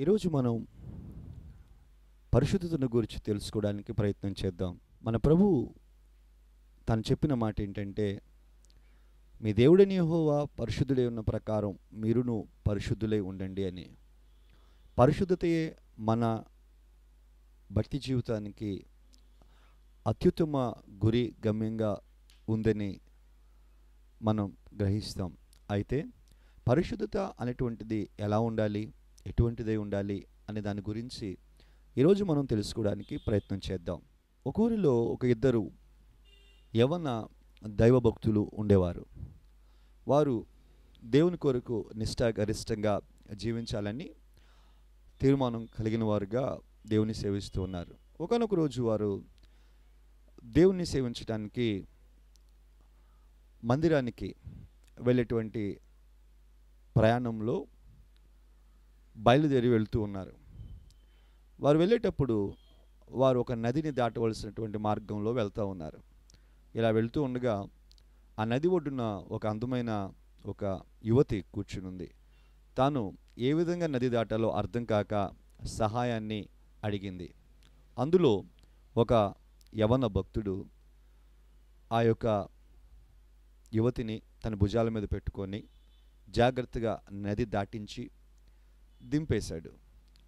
ఈరోజు మనం పరిశుద్ధతను గురించి తెలుసుకోవడానికి ప్రయత్నం చేద్దాం మన ప్రభు తను చెప్పిన మాట ఏంటంటే మీ దేవుడని యహోవా పరిశుద్ధుడై ఉన్న ప్రకారం మీరును పరిశుద్ధులై ఉండండి అని పరిశుద్ధతయే మన భక్తి జీవితానికి అత్యుత్తమ గురి గమ్యంగా ఉందని మనం గ్రహిస్తాం అయితే పరిశుద్ధత అనేటువంటిది ఎలా ఉండాలి ఎటువంటిదై ఉండాలి అనే దాని గురించి ఈరోజు మనం తెలుసుకోవడానికి ప్రయత్నం చేద్దాం ఒక ఊరిలో ఒక ఇద్దరు యవన దైవభక్తులు ఉండేవారు వారు దేవుని కొరకు నిష్ఠాగరిష్టంగా జీవించాలని తీర్మానం కలిగిన వారుగా దేవుని సేవిస్తూ ఉన్నారు ఒకనొక రోజు వారు దేవుణ్ణి సేవించడానికి మందిరానికి వెళ్ళేటువంటి ప్రయాణంలో బయలుదేరి వెళ్తూ ఉన్నారు వారు వెళ్ళేటప్పుడు వారు ఒక నదిని దాటవలసినటువంటి మార్గంలో వెళ్తూ ఉన్నారు ఇలా వెళ్తూ ఉండగా ఆ నది ఒడ్డున ఒక అందమైన ఒక యువతి కూర్చునుంది తాను ఏ విధంగా నది దాటాలో అర్థం కాక సహాయాన్ని అడిగింది అందులో ఒక యవన భక్తుడు ఆ యొక్క యువతిని తన భుజాల మీద పెట్టుకొని జాగ్రత్తగా నది దాటించి దింపేశాడు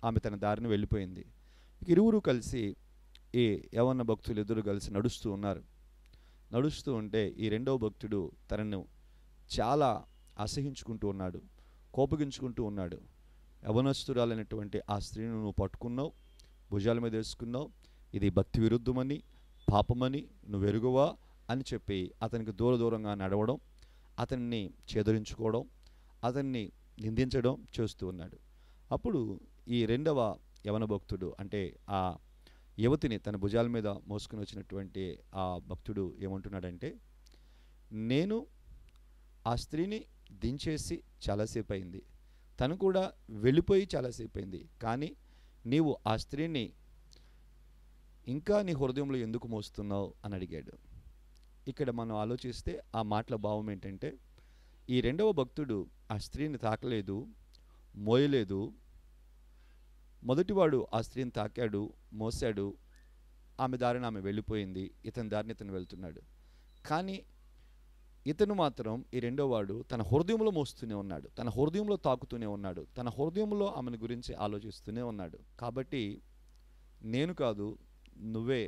ఆమె తన దారిని వెళ్ళిపోయింది ఇరువురు కలిసి ఈ యవన్న భక్తులు ఇద్దరు కలిసి నడుస్తూ ఉన్నారు నడుస్తూ ఉంటే ఈ రెండవ భక్తుడు తనను చాలా అసహించుకుంటూ ఉన్నాడు కోపగించుకుంటూ ఉన్నాడు యవనస్తురాలైనటువంటి ఆ స్త్రీని నువ్వు పట్టుకున్నావు భుజాల మీద వేసుకున్నావు ఇది భక్తి విరుద్ధమని పాపమని నువ్వు ఎరుగువా అని చెప్పి అతనికి దూర దూరంగా నడవడం అతన్ని చేదరించుకోవడం అతన్ని నిందించడం చేస్తూ ఉన్నాడు అప్పుడు ఈ రెండవ యవన భక్తుడు అంటే ఆ యువతిని తన భుజాల మీద మోసుకుని వచ్చినటువంటి ఆ భక్తుడు ఏమంటున్నాడంటే నేను ఆ స్త్రీని దించేసి చాలాసేపు అయింది తను కూడా వెళ్ళిపోయి చాలాసేపు అయింది కానీ నీవు ఆ స్త్రీని ఇంకా నీ హృదయంలో ఎందుకు మోస్తున్నావు అని అడిగాడు ఇక్కడ మనం ఆలోచిస్తే ఆ మాటల భావం ఏంటంటే ఈ రెండవ భక్తుడు ఆ స్త్రీని తాకలేదు మోయలేదు మొదటివాడు ఆ స్త్రీని తాకాడు మోసాడు ఆమె దారిని ఆమె వెళ్ళిపోయింది ఇతని దారిని ఇతను వెళ్తున్నాడు కానీ ఇతను మాత్రం ఈ రెండో వాడు తన హృదయంలో మోస్తూనే ఉన్నాడు తన హృదయంలో తాకుతూనే ఉన్నాడు తన హృదయంలో ఆమెను గురించి ఆలోచిస్తూనే ఉన్నాడు కాబట్టి నేను కాదు నువ్వే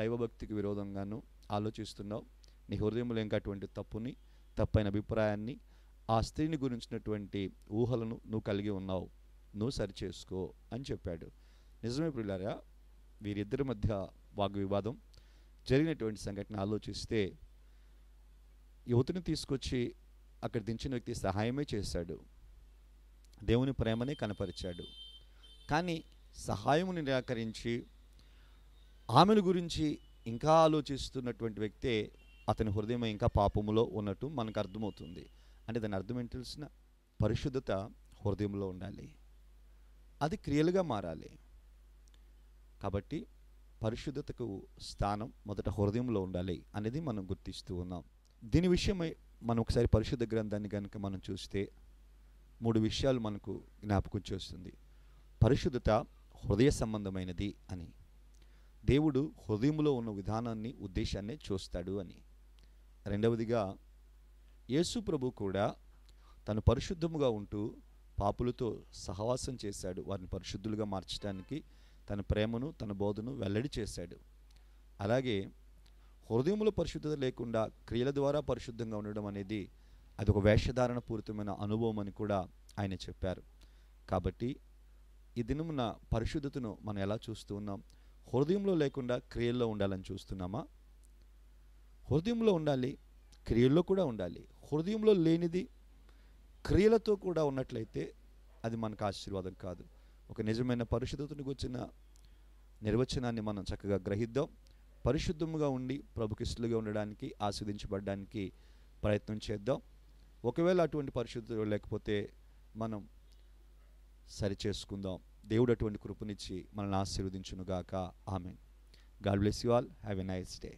దైవభక్తికి విరోధంగాను ఆలోచిస్తున్నావు నీ హృదయంలో ఇంకా అటువంటి తప్పుని తప్పైన అభిప్రాయాన్ని ఆ స్త్రీని గురించినటువంటి ఊహలను నువ్వు కలిగి ఉన్నావు నువ్వు సరిచేసుకో అని చెప్పాడు నిజమే ప్రియులారా వీరిద్దరి మధ్య వాగ్వివాదం జరిగినటువంటి సంఘటన ఆలోచిస్తే యువతిని తీసుకొచ్చి అక్కడ దించిన వ్యక్తి సహాయమే చేశాడు దేవుని ప్రేమనే కనపరిచాడు కానీ సహాయము నిరాకరించి ఆమెను గురించి ఇంకా ఆలోచిస్తున్నటువంటి వ్యక్తే అతని హృదయం ఇంకా పాపములో ఉన్నట్టు మనకు అర్థమవుతుంది అంటే దాని అర్థం ఏంటి తెలిసిన పరిశుద్ధత హృదయంలో ఉండాలి అది క్రియలుగా మారాలి కాబట్టి పరిశుద్ధతకు స్థానం మొదట హృదయంలో ఉండాలి అనేది మనం గుర్తిస్తూ ఉన్నాం దీని విషయమై మనం ఒకసారి పరిశుద్ధ గ్రంథాన్ని కనుక మనం చూస్తే మూడు విషయాలు మనకు జ్ఞాపకం చేస్తుంది పరిశుద్ధత హృదయ సంబంధమైనది అని దేవుడు హృదయంలో ఉన్న విధానాన్ని ఉద్దేశాన్ని చూస్తాడు అని రెండవదిగా యేసు ప్రభు కూడా తను పరిశుద్ధముగా ఉంటూ పాపులతో సహవాసం చేశాడు వారిని పరిశుద్ధులుగా మార్చడానికి తన ప్రేమను తన బోధను వెల్లడి చేశాడు అలాగే హృదయంలో పరిశుద్ధత లేకుండా క్రియల ద్వారా పరిశుద్ధంగా ఉండడం అనేది అది ఒక వేషధారణ పూరితమైన అనుభవం అని కూడా ఆయన చెప్పారు కాబట్టి ఈ దినమున పరిశుద్ధతను మనం ఎలా చూస్తూ ఉన్నాం హృదయంలో లేకుండా క్రియల్లో ఉండాలని చూస్తున్నామా హృదయంలో ఉండాలి క్రియల్లో కూడా ఉండాలి హృదయంలో లేనిది క్రియలతో కూడా ఉన్నట్లయితే అది మనకు ఆశీర్వాదం కాదు ఒక నిజమైన పరిశుద్ధతను గుర్చిన నిర్వచనాన్ని మనం చక్కగా గ్రహిద్దాం పరిశుద్ధముగా ఉండి ప్రభుకిస్తులుగా ఉండడానికి ఆస్వాదించబడడానికి ప్రయత్నం చేద్దాం ఒకవేళ అటువంటి పరిశుద్ధులు లేకపోతే మనం సరి చేసుకుందాం దేవుడు అటువంటి కృపనిచ్చి మనల్ని ఆశీర్వదించునుగాక ఆమె God bless you all have a nice day